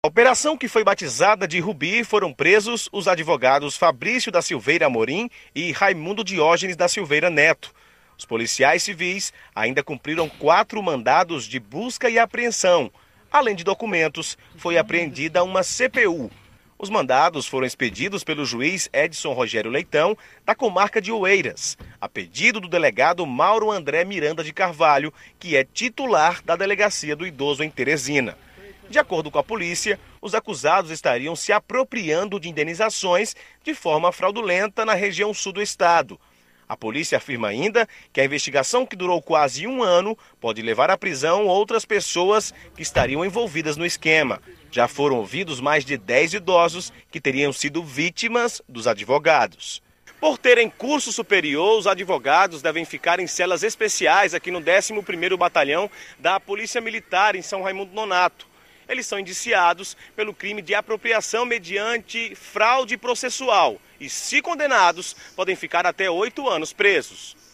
A operação que foi batizada de Rubi foram presos os advogados Fabrício da Silveira Amorim e Raimundo Diógenes da Silveira Neto. Os policiais civis ainda cumpriram quatro mandados de busca e apreensão. Além de documentos, foi apreendida uma CPU. Os mandados foram expedidos pelo juiz Edson Rogério Leitão, da comarca de Oeiras, a pedido do delegado Mauro André Miranda de Carvalho, que é titular da Delegacia do Idoso em Teresina. De acordo com a polícia, os acusados estariam se apropriando de indenizações de forma fraudulenta na região sul do estado. A polícia afirma ainda que a investigação, que durou quase um ano, pode levar à prisão outras pessoas que estariam envolvidas no esquema. Já foram ouvidos mais de 10 idosos que teriam sido vítimas dos advogados. Por terem curso superior, os advogados devem ficar em celas especiais aqui no 11º Batalhão da Polícia Militar em São Raimundo Nonato eles são indiciados pelo crime de apropriação mediante fraude processual e, se condenados, podem ficar até oito anos presos.